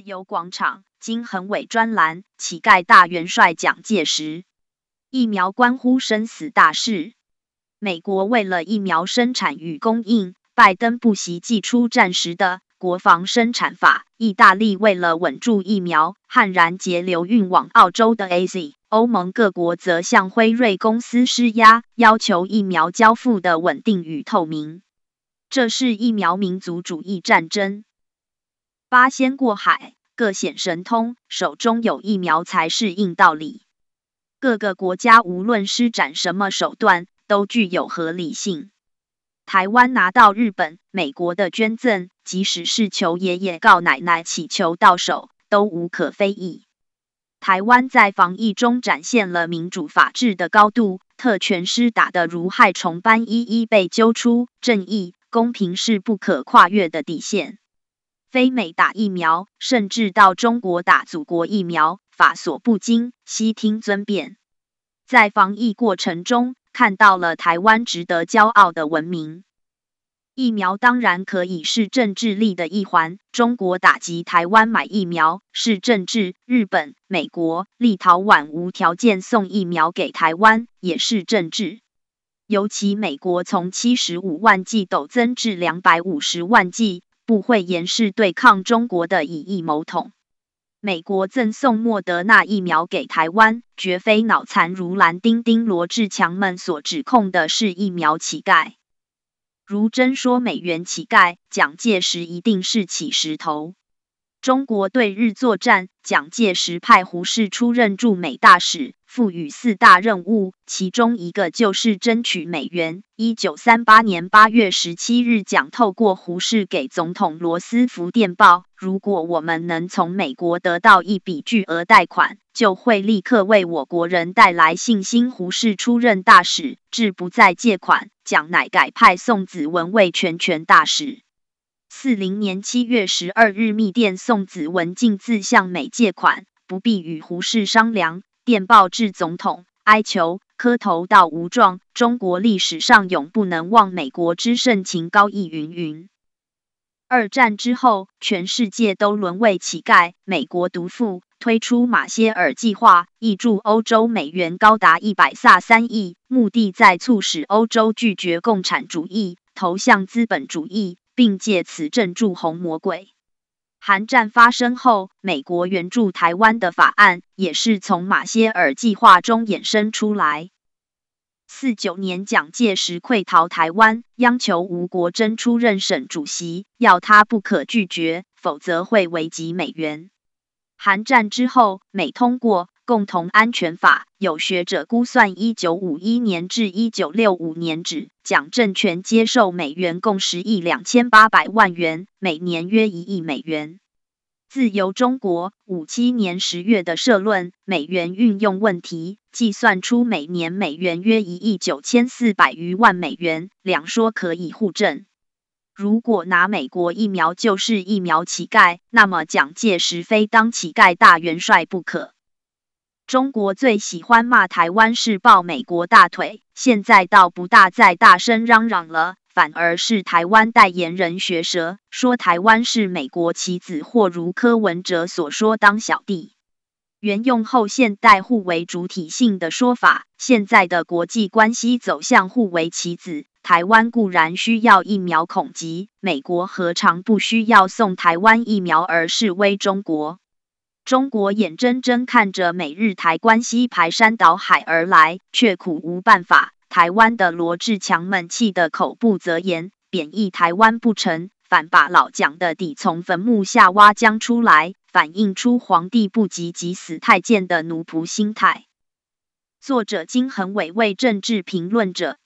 自由广场金恒伟专栏：乞丐大元帅蒋介石，疫苗关乎生死大事。美国为了疫苗生产与供应，拜登不惜祭出战时的国防生产法；意大利为了稳住疫苗，悍然截流运往澳洲的 AZ；欧盟各国则向辉瑞公司施压，要求疫苗交付的稳定与透明。这是疫苗民族主义战争。八仙过海，各显神通，手中有疫苗才是硬道理。各个国家无论施展什么手段，都具有合理性。台湾拿到日本、美国的捐赠，即使是求爷爷告奶奶祈求到手，都无可非议。台湾在防疫中展现了民主法治的高度，特权师打的如害虫般一一被揪出，正义公平是不可跨越的底线。非美打疫苗，甚至到中国打祖国疫苗，法所不惊，悉听尊便。在防疫过程中，看到了台湾值得骄傲的文明。疫苗当然可以是政治力的一环。中国打击台湾买疫苗是政治，日本、美国、立陶宛无条件送疫苗给台湾也是政治。尤其美国从七十五万剂陡增至两百五十万剂。不会掩饰对抗中国的以疫谋统。美国赠送莫德纳疫苗给台湾，绝非脑残如兰丁丁、罗志强们所指控的“是疫苗乞丐”。如真说美元乞丐，蒋介石一定是起石头。中国对日作战，蒋介石派胡适出任驻美大使。赋予四大任务，其中一个就是争取美元。一九三八年八月十七日，蒋透过胡适给总统罗斯福电报：如果我们能从美国得到一笔巨额贷款，就会立刻为我国人带来信心。胡适出任大使，志不在借款，蒋乃改派宋子文为全权大使。四零年七月十二日密电宋子文，竟自向美借款，不必与胡适商量。电报致总统，哀求、磕头到无状。中国历史上永不能忘美国之盛情高义云云。二战之后，全世界都沦为乞丐，美国独富，推出马歇尔计划，挹注欧洲美元高达一百卅三亿，目的在促使欧洲拒绝共产主义，投向资本主义，并借此镇住红魔鬼。韩战发生后，美国援助台湾的法案也是从马歇尔计划中衍生出来。四九年，蒋介石溃逃台湾，央求吴国桢出任省主席，要他不可拒绝，否则会危及美元。韩战之后，美通过。共同安全法有学者估算，一九五一年至一九六五年止，蒋政权接受美元共十亿两千八百万元，每年约一亿美元。自由中国五七年十月的社论《美元运用问题》计算出每年美元约一亿九千四百余万美元，两说可以互证。如果拿美国疫苗就是疫苗乞丐，那么蒋介石非当乞丐大元帅不可。中国最喜欢骂台湾是抱美国大腿，现在倒不大再大声嚷嚷了，反而是台湾代言人学舌，说台湾是美国棋子，或如柯文哲所说当小弟。原用后现代互为主体性的说法，现在的国际关系走向互为棋子，台湾固然需要疫苗恐集，美国何尝不需要送台湾疫苗而示威中国？中国眼睁睁看着美日台关系排山倒海而来，却苦无办法。台湾的罗志强们气得口不择言，贬义台湾不成，反把老蒋的底从坟墓下挖将出来，反映出皇帝不急急死太监的奴仆心态。作者金恒伟，为政治评论者。